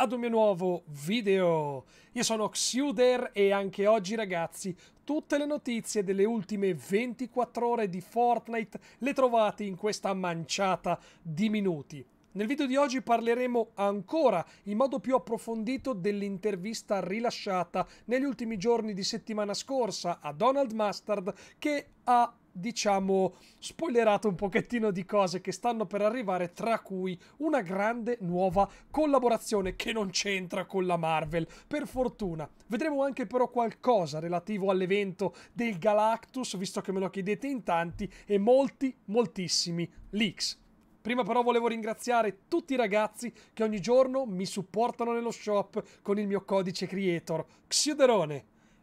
ad un mio nuovo video. Io sono Xuder e anche oggi ragazzi tutte le notizie delle ultime 24 ore di Fortnite le trovate in questa manciata di minuti. Nel video di oggi parleremo ancora in modo più approfondito dell'intervista rilasciata negli ultimi giorni di settimana scorsa a Donald Mustard che ha diciamo, spoilerato un pochettino di cose che stanno per arrivare, tra cui una grande nuova collaborazione che non c'entra con la Marvel, per fortuna. Vedremo anche però qualcosa relativo all'evento del Galactus, visto che me lo chiedete in tanti, e molti, moltissimi leaks. Prima però volevo ringraziare tutti i ragazzi che ogni giorno mi supportano nello shop con il mio codice creator, Xiuderone.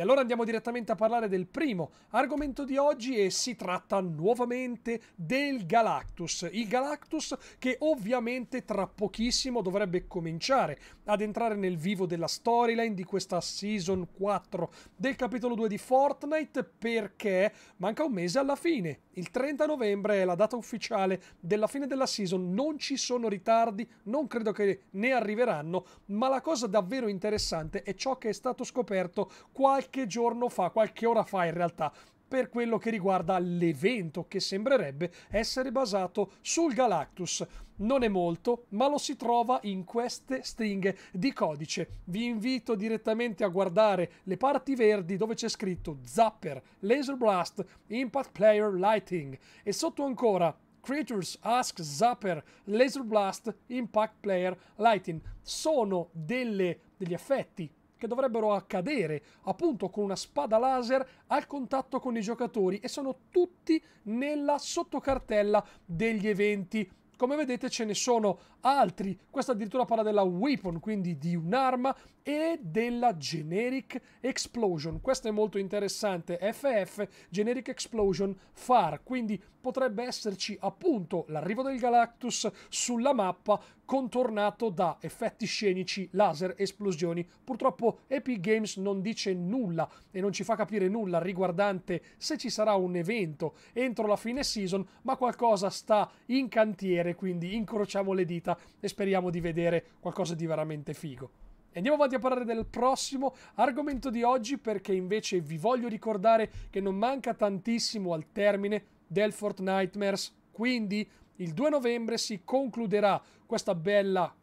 E allora andiamo direttamente a parlare del primo argomento di oggi e si tratta nuovamente del Galactus. Il Galactus che ovviamente tra pochissimo dovrebbe cominciare ad entrare nel vivo della storyline di questa season 4 del capitolo 2 di Fortnite perché manca un mese alla fine il 30 novembre è la data ufficiale della fine della season, non ci sono ritardi, non credo che ne arriveranno, ma la cosa davvero interessante è ciò che è stato scoperto qualche giorno fa, qualche ora fa in realtà, per quello che riguarda l'evento che sembrerebbe essere basato sul Galactus. Non è molto, ma lo si trova in queste stringhe di codice. Vi invito direttamente a guardare le parti verdi dove c'è scritto Zapper, Laser Blast, Impact Player Lighting e sotto ancora Creatures Ask Zapper, Laser Blast, Impact Player Lighting. Sono delle, degli effetti che dovrebbero accadere appunto con una spada laser al contatto con i giocatori e sono tutti nella sottocartella degli eventi. Come vedete ce ne sono altri. Questa addirittura parla della weapon, quindi di un'arma, e della generic explosion. Questo è molto interessante. FF, generic explosion, far. Quindi potrebbe esserci appunto l'arrivo del Galactus sulla mappa contornato da effetti scenici, laser, esplosioni. Purtroppo Epic Games non dice nulla e non ci fa capire nulla riguardante se ci sarà un evento entro la fine season, ma qualcosa sta in cantiere, quindi incrociamo le dita volta e speriamo di vedere qualcosa di veramente figo. Andiamo avanti a parlare del prossimo argomento di oggi perché invece vi voglio ricordare che non manca tantissimo al termine del Fortnite Nightmares, quindi il 2 novembre si concluderà questa bella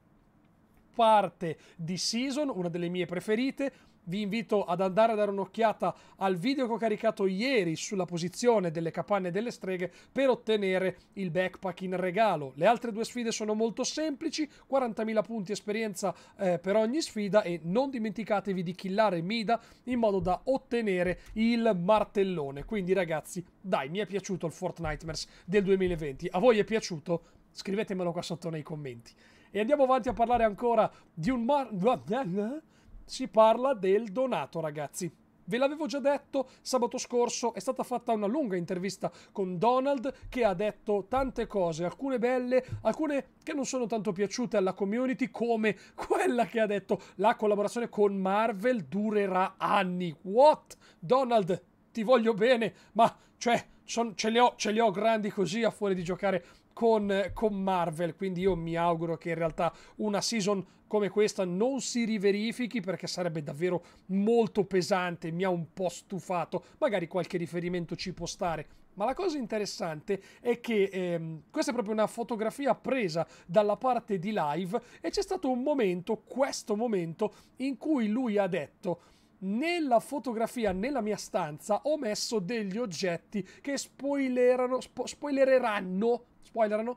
parte di season, una delle mie preferite, vi invito ad andare a dare un'occhiata al video che ho caricato ieri sulla posizione delle capanne delle streghe per ottenere il backpack in regalo. Le altre due sfide sono molto semplici, 40.000 punti esperienza eh, per ogni sfida e non dimenticatevi di killare Mida in modo da ottenere il martellone. Quindi ragazzi, dai, mi è piaciuto il Fortnitemers del 2020. A voi è piaciuto? Scrivetemelo qua sotto nei commenti. E andiamo avanti a parlare ancora di un mar... si parla del donato, ragazzi. Ve l'avevo già detto, sabato scorso è stata fatta una lunga intervista con Donald che ha detto tante cose, alcune belle, alcune che non sono tanto piaciute alla community, come quella che ha detto la collaborazione con Marvel durerà anni. What? Donald, ti voglio bene, ma cioè, son, ce, li ho, ce, li ho, grandi così a fuori di giocare con, con, Marvel. Quindi io mi auguro che in realtà una season come questa non si riverifichi perché sarebbe davvero molto pesante, mi ha un po' stufato. Magari qualche riferimento ci può stare. Ma la cosa interessante è che ehm, questa è proprio una fotografia presa dalla parte di live e c'è stato un momento, questo momento, in cui lui ha detto nella fotografia, nella mia stanza, ho messo degli oggetti che spoilerano, spo- spoilereranno spoilerano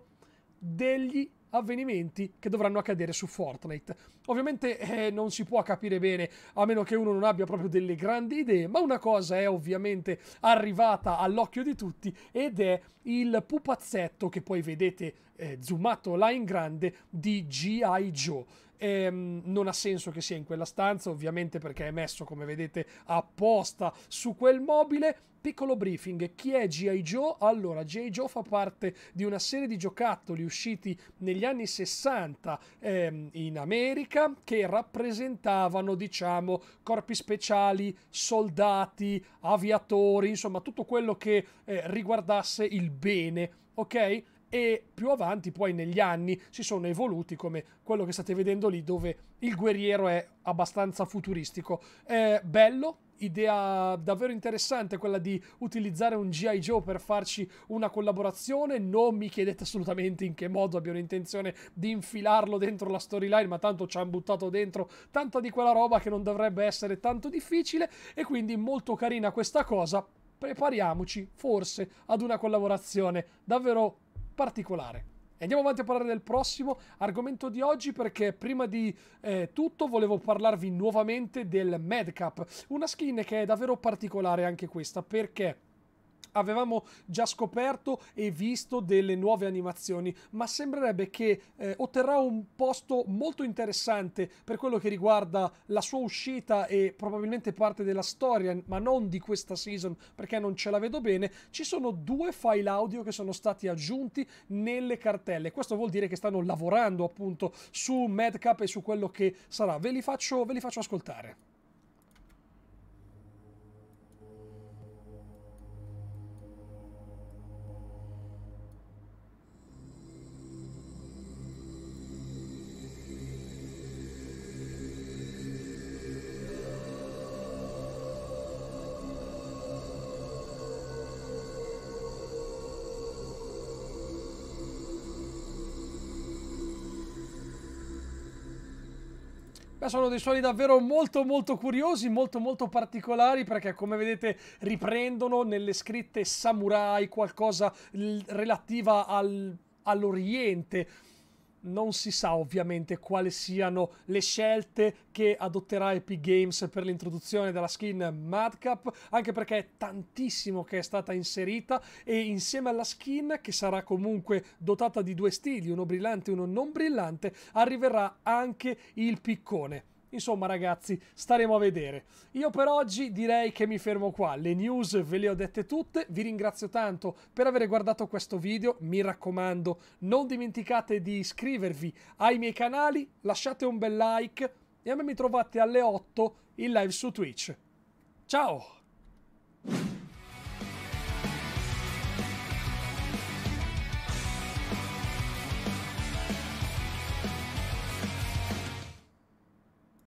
degli avvenimenti che dovranno accadere su Fortnite. Ovviamente eh, non si può capire bene, a meno che uno non abbia proprio delle grandi idee, ma una cosa è ovviamente arrivata all'occhio di tutti ed è il pupazzetto che poi vedete eh, zoomato là in grande di G.I. Joe. Ehm, non ha senso che sia in quella stanza, ovviamente perché è messo, come vedete, apposta su quel mobile. Piccolo briefing, chi è G.I. Joe? Allora, G.I. Joe fa parte di una serie di giocattoli usciti negli anni 60 ehm, in America cronaca che rappresentavano, diciamo, corpi speciali, soldati, aviatori, insomma tutto quello che eh, riguardasse il bene, ok? e più avanti poi negli anni si sono evoluti come quello che state vedendo lì dove il guerriero è abbastanza futuristico. È bello, idea davvero interessante quella di utilizzare un GI Joe per farci una collaborazione. Non mi chiedete assolutamente in che modo abbiano intenzione di infilarlo dentro la storyline, ma tanto ci hanno buttato dentro tanta di quella roba che non dovrebbe essere tanto difficile e quindi molto carina questa cosa. Prepariamoci forse ad una collaborazione davvero particolare. E andiamo avanti a parlare del prossimo argomento di oggi perché prima di eh, tutto volevo parlarvi nuovamente del Madcap, una skin che è davvero particolare anche questa perché avevamo già scoperto e visto delle nuove animazioni, ma sembrerebbe che eh, otterrà un posto molto interessante per quello che riguarda la sua uscita e probabilmente parte della storia, ma non di questa season perché non ce la vedo bene. Ci sono due file audio che sono stati aggiunti nelle cartelle. Questo vuol dire che stanno lavorando appunto su Madcap e su quello che sarà. Ve li faccio, ve li faccio ascoltare. Beh, sono dei suoni davvero molto molto curiosi, molto molto particolari perché come vedete riprendono nelle scritte samurai qualcosa relativa al, all'Oriente non si sa ovviamente quali siano le scelte che adotterà Epic Games per l'introduzione della skin Madcap, anche perché è tantissimo che è stata inserita e insieme alla skin, che sarà comunque dotata di due stili, uno brillante e uno non brillante, arriverà anche il piccone. Insomma, ragazzi, staremo a vedere. Io per oggi direi che mi fermo qua. Le news ve le ho dette tutte. Vi ringrazio tanto per aver guardato questo video. Mi raccomando, non dimenticate di iscrivervi ai miei canali, lasciate un bel like e a me mi trovate alle 8 in live su Twitch. Ciao!